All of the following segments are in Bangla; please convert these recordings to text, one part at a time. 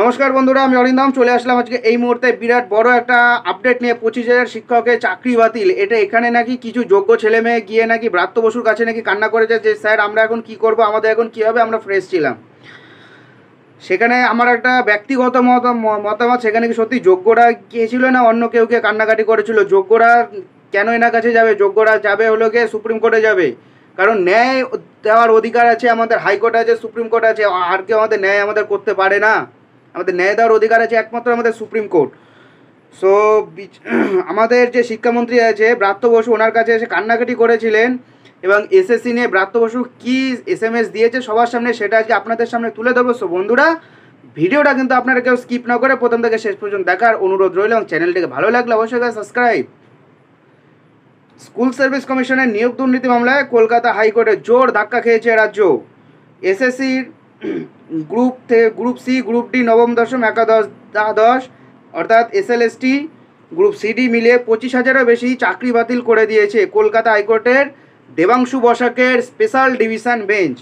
নমস্কার বন্ধুরা আমি অরিন্দম চলে আসলাম আজকে এই মুহূর্তে বিরাট বড় একটা আপডেট নিয়ে পঁচিশ হাজার শিক্ষকের চাকরি বাতিল এটা এখানে নাকি কিছু যোগ্য ছেলে মেয়ে গিয়ে নাকি ব্রাত্য বসুর কাছে নাকি কান্না করেছে যে স্যার আমরা এখন কি করব আমাদের এখন কীভাবে হবে আমরা ফ্রেশ ছিলাম সেখানে আমার একটা ব্যক্তিগত মত মতামত সেখানে কি সত্যি যোগ্যরা গিয়েছিল না অন্য কেউ কে কান্নাকাটি করেছিল যোগ্যরা কেন এনার কাছে যাবে যোগ্যরা যাবে হলো গিয়ে সুপ্রিম কোর্টে যাবে কারণ ন্যায় দেওয়ার অধিকার আছে আমাদের হাইকোর্ট আছে সুপ্রিম কোর্ট আছে আর কেউ আমাদের ন্যায় আমাদের করতে পারে না আমাদের ন্যায় দেওয়ার অধিকার আছে একমাত্র আমাদের সুপ্রিম কোর্ট সো আমাদের যে শিক্ষামন্ত্রী আছে ব্রাত্য বসু ওনার কাছে এসে কান্নাকাটি করেছিলেন এবং এসএসসি নিয়ে ব্রাত্য বসু কী এস এম এস দিয়েছে সবার সামনে সেটা আজকে আপনাদের সামনে তুলে ধরবো সো বন্ধুরা ভিডিওটা কিন্তু আপনারা কেউ স্কিপ না করে প্রথম থেকে শেষ পর্যন্ত দেখার অনুরোধ রইল এবং চ্যানেলটিকে ভালো লাগলে অবশ্যই সাবস্ক্রাইব স্কুল সার্ভিস কমিশনের নিয়োগ দুর্নীতি মামলায় কলকাতা হাইকোর্টে জোর ধাক্কা খেয়েছে রাজ্য এসএসসির গ্রুপ থেকে গ্রুপ সি গ্রুপ ডি নবম দশম একাদশ দ্বাদশ অর্থাৎ এস টি গ্রুপ সিডি মিলে পঁচিশ হাজারও বেশি চাকরি বাতিল করে দিয়েছে কলকাতা হাইকোর্টের দেবাংশু বসাকের স্পেশাল ডিভিশন বেঞ্চ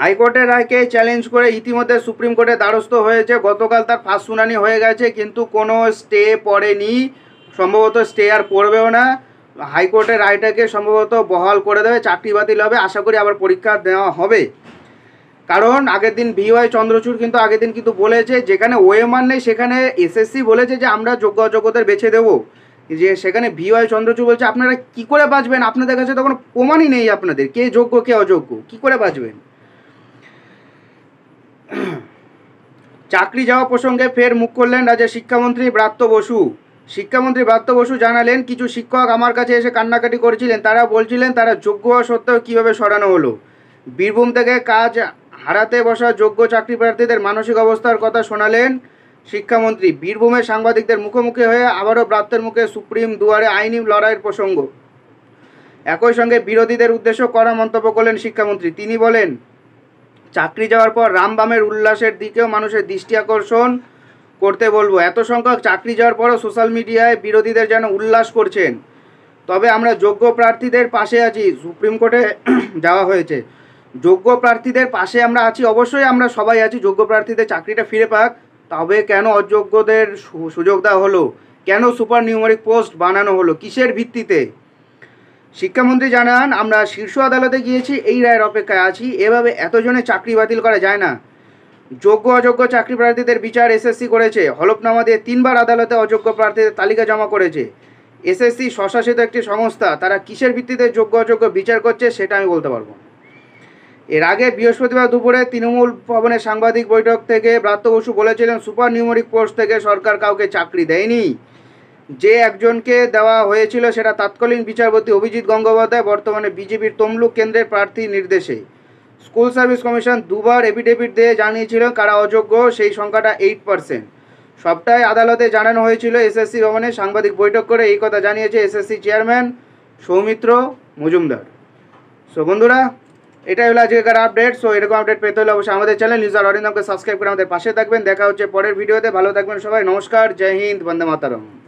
হাইকোর্টের রায়কে চ্যালেঞ্জ করে ইতিমধ্যে সুপ্রিম কোর্টে দ্বারস্থ হয়েছে গতকাল তার ফাঁস শুনানি হয়ে গেছে কিন্তু কোনো স্টে পড়েনি সম্ভবত স্টে আর পড়বেও না হাইকোর্টের রায়টাকে সম্ভবত বহাল করে দেবে চাকরি বাতিল হবে আশা করি আবার পরীক্ষা দেওয়া হবে কারণ আগের দিন বিওয়াই চন্দ্রচূড় কিন্তু আগের দিন কিন্তু বলেছে যেখানে ওএমআর নেই সেখানে এসএসসি বলেছে যে আমরা যোগ্য অযোগ্যদের বেছে দেবো যে সেখানে ভিওয়াই চন্দ্রচূড় বলছে আপনারা কি করে বাঁচবেন আপনাদের কাছে তখন প্রমাণই নেই আপনাদের কে যোগ্য কে অযোগ্য কি করে বাঁচবেন চাকরি যাওয়া প্রসঙ্গে ফের মুখ করলেন রাজ্যের শিক্ষামন্ত্রী ব্রাত্য বসু শিক্ষামন্ত্রী ব্রাত্য বসু জানালেন কিছু শিক্ষক আমার কাছে এসে কান্নাকাটি করেছিলেন তারা বলছিলেন তারা যোগ্য হওয়া সত্ত্বেও কীভাবে সরানো হলো বীরভূম থেকে কাজ হারাতে বসা যোগ্য চাকরি প্রার্থীদের মানসিক অবস্থার কথা শোনালেন শিক্ষামন্ত্রী বীরভূমের সাংবাদিকদের মুখোমুখি হয়ে আবারও ব্রাত্যের মুখে সুপ্রিম দুয়ারে আইনি লড়াইয়ের প্রসঙ্গ একই সঙ্গে বিরোধীদের উদ্দেশ্য করা মন্তব্য করলেন শিক্ষামন্ত্রী তিনি বলেন চাকরি যাওয়ার পর রামবামের উল্লাসের দিকেও মানুষের দৃষ্টি আকর্ষণ করতে বলবো এত সংখ্যক চাকরি যাওয়ার পরও সোশ্যাল মিডিয়ায় বিরোধীদের যেন উল্লাস করছেন তবে আমরা যোগ্য প্রার্থীদের পাশে আছি সুপ্রিম কোর্টে যাওয়া হয়েছে যোগ্য প্রার্থীদের পাশে আমরা আছি অবশ্যই আমরা সবাই আছি যোগ্য প্রার্থীদের চাকরিটা ফিরে পাক তবে কেন অযোগ্যদের সুযোগ দেওয়া হলো কেন সুপার নিউমারিক পোস্ট বানানো হলো কিসের ভিত্তিতে শিক্ষামন্ত্রী জানান আমরা শীর্ষ আদালতে গিয়েছি এই রায়ের অপেক্ষায় আছি এভাবে এতজনে চাকরি বাতিল করা যায় না যোগ্য অযোগ্য চাকরি প্রার্থীদের বিচার এসএসসি করেছে হলফনামা দিয়ে তিনবার আদালতে অযোগ্য প্রার্থীদের তালিকা জমা করেছে এসএসসি স্বশাসিত একটি সংস্থা তারা কিসের ভিত্তিতে যোগ্য অযোগ্য বিচার করছে সেটা আমি বলতে পারবো এর আগে বৃহস্পতিবার দুপুরে তৃণমূল ভবনের সাংবাদিক বৈঠক থেকে ব্রাত্য বসু বলেছিলেন সুপার নিউমরিক পোস্ট থেকে সরকার কাউকে চাকরি দেয়নি যে একজনকে দেওয়া হয়েছিল সেটা তৎকালীন বিচারপতি অভিজিৎ গঙ্গোপাধ্যায় বর্তমানে বিজেপির তমলুক কেন্দ্রের প্রার্থী নির্দেশে স্কুল সার্ভিস কমিশন দুবার এফিডেভিট দিয়ে জানিয়েছিল কারা অযোগ্য সেই সংখ্যাটা এইট পার্সেন্ট সবটাই আদালতে জানানো হয়েছিল এসএসসি ভবনে সাংবাদিক বৈঠক করে এই কথা জানিয়েছে SSC chairman Soumitra Majumdar so বন্ধুরা এটাই হলো আজকের আপডেট সো এরকম আপডেট পেতে হলে অবশ্যই আমাদের চ্যানেল নিউজ আর অরিন্দমকে সাবস্ক্রাইব করে আমাদের পাশে থাকবেন দেখা হচ্ছে পরের ভিডিওতে ভালো থাকবেন সবাই নমস্কার জয় হিন্দ বন্দে মাতারম